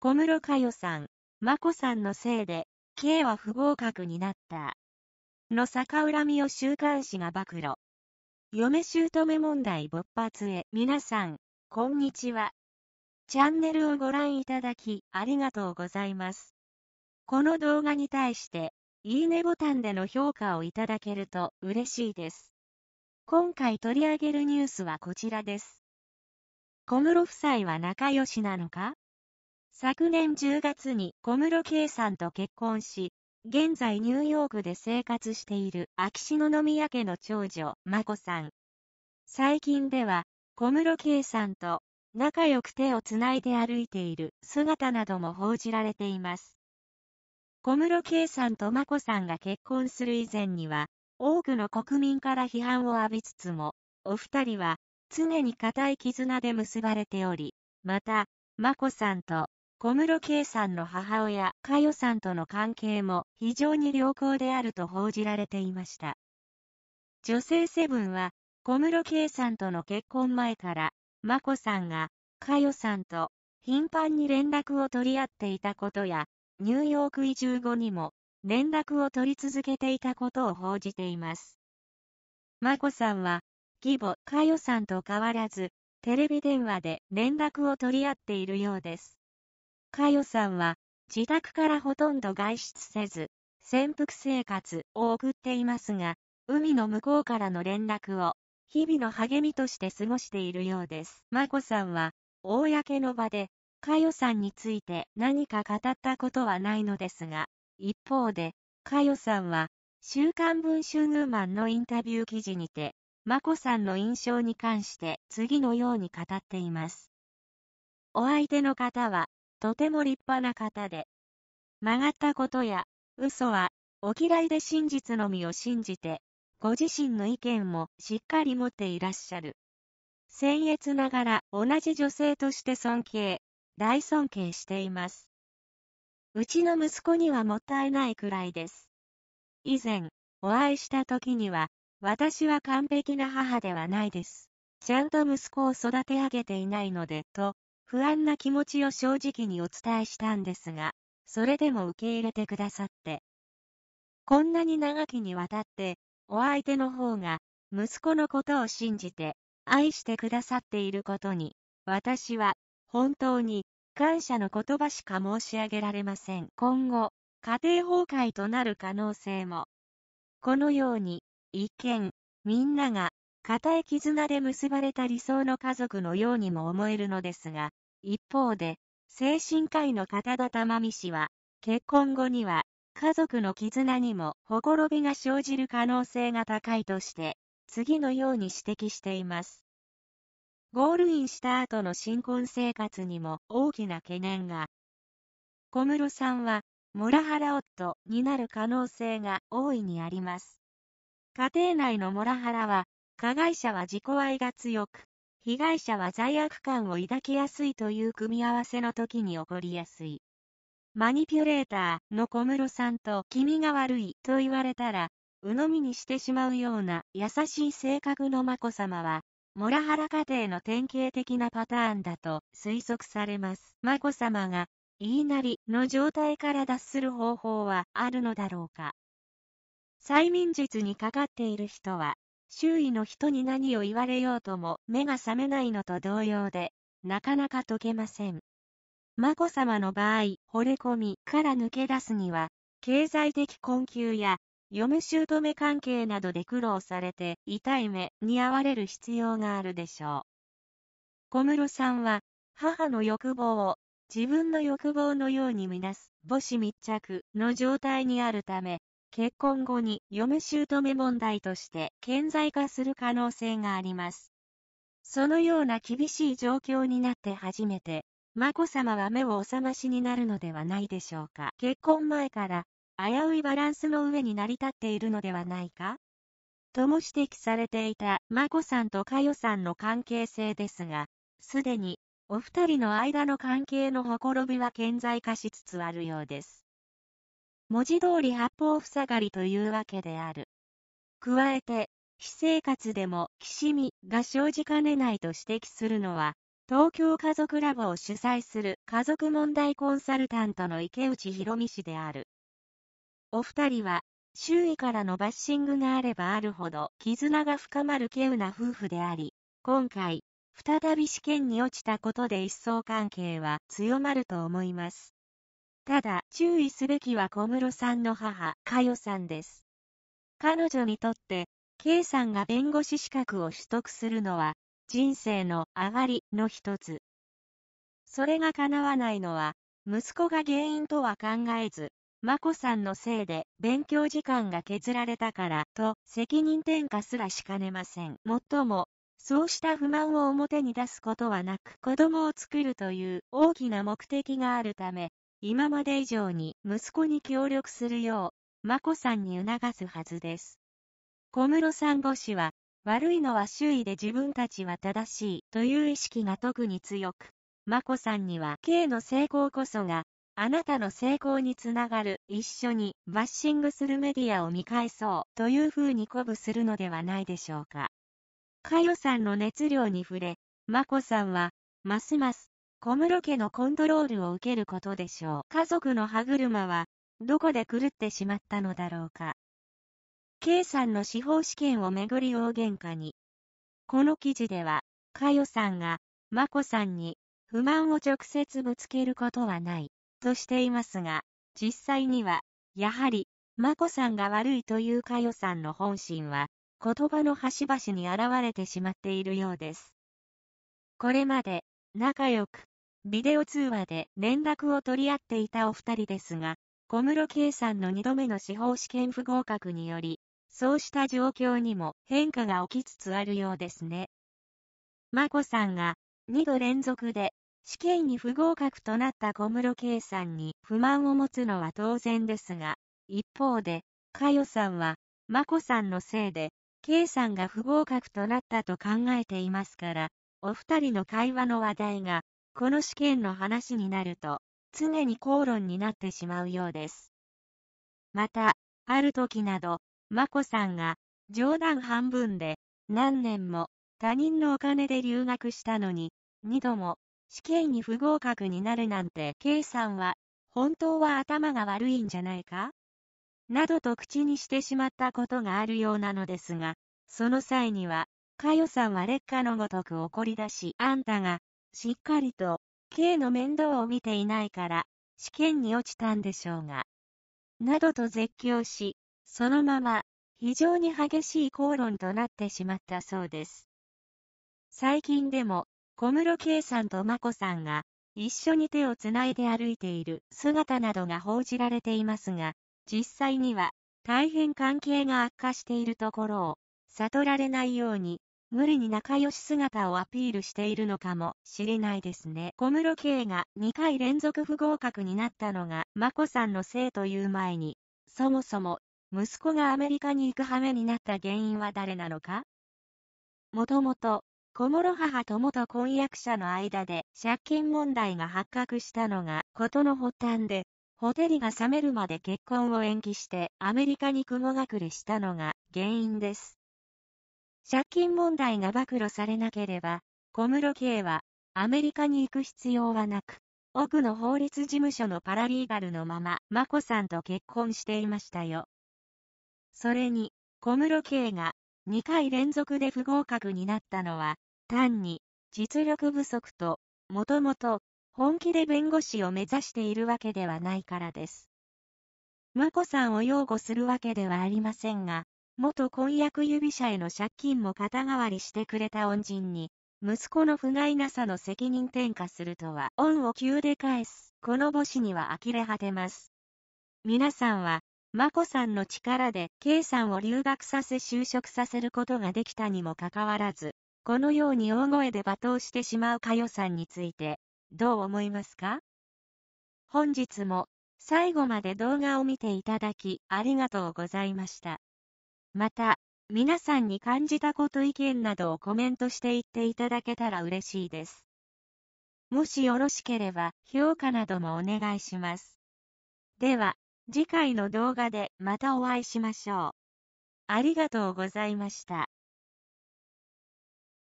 小室佳代さん、眞子さんのせいで、K は不合格になった。の逆恨みを週刊誌が暴露。嫁姑問題勃発へ皆さん、こんにちは。チャンネルをご覧いただき、ありがとうございます。この動画に対して、いいねボタンでの評価をいただけると嬉しいです。今回取り上げるニュースはこちらです。小室夫妻は仲良しなのか昨年10月に小室圭さんと結婚し、現在ニューヨークで生活している秋篠宮家の長女、眞子さん。最近では、小室圭さんと仲良く手をつないで歩いている姿なども報じられています。小室圭さんと眞子さんが結婚する以前には、多くの国民から批判を浴びつつも、お二人は常に固い絆で結ばれており、また、眞子さんと小室圭さんの母親、佳代さんとの関係も非常に良好であると報じられていました。女性セブンは、小室圭さんとの結婚前から、眞子さんが、佳代さんと頻繁に連絡を取り合っていたことや、ニューヨーク移住後にも連絡を取り続けていたことを報じています。眞子さんは、義母、佳代さんと変わらず、テレビ電話で連絡を取り合っているようです。佳代さんは、自宅からほとんど外出せず、潜伏生活を送っていますが、海の向こうからの連絡を、日々の励みとして過ごしているようです。眞子さんは、公の場で、佳代さんについて何か語ったことはないのですが、一方で、佳代さんは、週刊文春ヌーマンのインタビュー記事にて、眞子さんの印象に関して次のように語っています。お相手の方は、とても立派な方で、曲がったことや、嘘は、お嫌いで真実のみを信じて、ご自身の意見もしっかり持っていらっしゃる。僭越ながら同じ女性として尊敬、大尊敬しています。うちの息子にはもったいないくらいです。以前、お会いした時には、私は完璧な母ではないです。ちゃんと息子を育て上げていないので、と不安な気持ちを正直にお伝えしたんですが、それでも受け入れてくださって。こんなに長きにわたって、お相手の方が、息子のことを信じて、愛してくださっていることに、私は、本当に、感謝の言葉しか申し上げられません。今後、家庭崩壊となる可能性も。このように、一見、みんなが、固い絆で結ばれた理想の家族のようにも思えるのですが、一方で、精神科医の片田珠美氏は、結婚後には、家族の絆にもほころびが生じる可能性が高いとして、次のように指摘しています。ゴールインした後の新婚生活にも大きな懸念が。小室さんは、モラハラ夫になる可能性が大いにあります。家庭内のモラハラは、加害者は自己愛が強く、被害者は罪悪感を抱きやすいという組み合わせの時に起こりやすい。マニピュレーターの小室さんと気味が悪いと言われたら、鵜呑みにしてしまうような優しい性格の眞子さまは、モラハラ家庭の典型的なパターンだと推測されます。眞子さまが、言いなりの状態から脱する方法はあるのだろうか。催眠術にかかっている人は、周囲の人に何を言われようとも目が覚めないのと同様で、なかなか解けません。眞子さまの場合、惚れ込みから抜け出すには、経済的困窮や、嫁姑関係などで苦労されて痛い目に遭われる必要があるでしょう。小室さんは、母の欲望を自分の欲望のようにみなす母子密着の状態にあるため、結婚後に嫁姑問題として顕在化する可能性があります。そのような厳しい状況になって初めて、眞子さまは目をお覚ましになるのではないでしょうか。結婚前から危ういバランスの上に成り立っているのではないかとも指摘されていた眞子さんと佳代さんの関係性ですが、すでにお二人の間の関係のほころびは顕在化しつつあるようです。文字通り八方塞がりというわけである。加えて、非生活でも、きしみが生じかねないと指摘するのは、東京家族ラボを主催する家族問題コンサルタントの池内博美氏である。お二人は、周囲からのバッシングがあればあるほど絆が深まる稀有な夫婦であり、今回、再び試験に落ちたことで一層関係は強まると思います。ただ、注意すべきは小室さんの母、佳代さんです。彼女にとって、K さんが弁護士資格を取得するのは、人生の上がりの一つ。それが叶わないのは、息子が原因とは考えず、眞子さんのせいで勉強時間が削られたからと責任転嫁すらしかねません。もっとも、そうした不満を表に出すことはなく子供を作るという大きな目的があるため、今まで以上に息子に協力するよう、眞子さんに促すはずです。小室さん母子は、悪いのは周囲で自分たちは正しいという意識が特に強く、眞子さんには K の成功こそが、あなたの成功につながる、一緒にバッシングするメディアを見返そうというふうに鼓舞するのではないでしょうか。佳代さんの熱量に触れ、眞子さんは、ますます小室家のコントロールを受けることでしょう。家族の歯車は、どこで狂ってしまったのだろうか。K さんの司法試験をめぐり大喧嘩に。この記事では、佳代さんが、ま子さんに、不満を直接ぶつけることはない、としていますが、実際には、やはり、ま子さんが悪いという佳代さんの本心は、言葉の端々に現れてしまっているようです。これまで、仲良く、ビデオ通話で連絡を取り合っていたお二人ですが、小室圭さんの2度目の司法試験不合格により、そうした状況にも変化が起きつつあるようですね。眞子さんが2度連続で試験に不合格となった小室圭さんに不満を持つのは当然ですが、一方で、佳代さんは、眞子さんのせいで、圭さんが不合格となったと考えていますから、お二人の会話の話題が、この試験の話になると、常に口論になってしまうようです。また、ある時など、眞子さんが、冗談半分で、何年も、他人のお金で留学したのに、二度も、試験に不合格になるなんて、K さんは、本当は頭が悪いんじゃないかなどと口にしてしまったことがあるようなのですが、その際には、かよさは劣化のごとく怒り出し、あんたが、しっかりと、K の面倒を見ていないから、試験に落ちたんでしょうが。などと絶叫し、そのまま、非常に激しい口論となってしまったそうです。最近でも、小室圭さんと眞子さんが、一緒に手をつないで歩いている姿などが報じられていますが、実際には、大変関係が悪化しているところを、悟られないように、無理に仲良し姿をアピールしているのかもしれないですね。小室圭が2回連続不合格になったのが、眞子さんのせいという前に、そもそも、息子がアメリカに行く羽目になった原因は誰なのかもともと、小室母と元婚約者の間で借金問題が発覚したのが事の発端で、ホテルが冷めるまで結婚を延期してアメリカに雲隠れしたのが原因です。借金問題が暴露されなければ、小室圭は、アメリカに行く必要はなく、奥の法律事務所のパラリーガルのまま、眞子さんと結婚していましたよ。それに、小室圭が、2回連続で不合格になったのは、単に、実力不足と、もともと、本気で弁護士を目指しているわけではないからです。眞子さんを擁護するわけではありませんが、元婚約指者への借金も肩代わりしてくれた恩人に、息子の不甲斐なさの責任転嫁するとは恩を急で返す。この母子には呆れ果てます。皆さんは、眞子さんの力で K さんを留学させ就職させることができたにもかかわらず、このように大声で罵倒してしまうかよさんについて、どう思いますか本日も最後まで動画を見ていただきありがとうございました。また、皆さんに感じたこと意見などをコメントしていっていただけたら嬉しいです。もしよろしければ評価などもお願いします。では、次回の動画でまたお会いしましょう。ありがとうございました。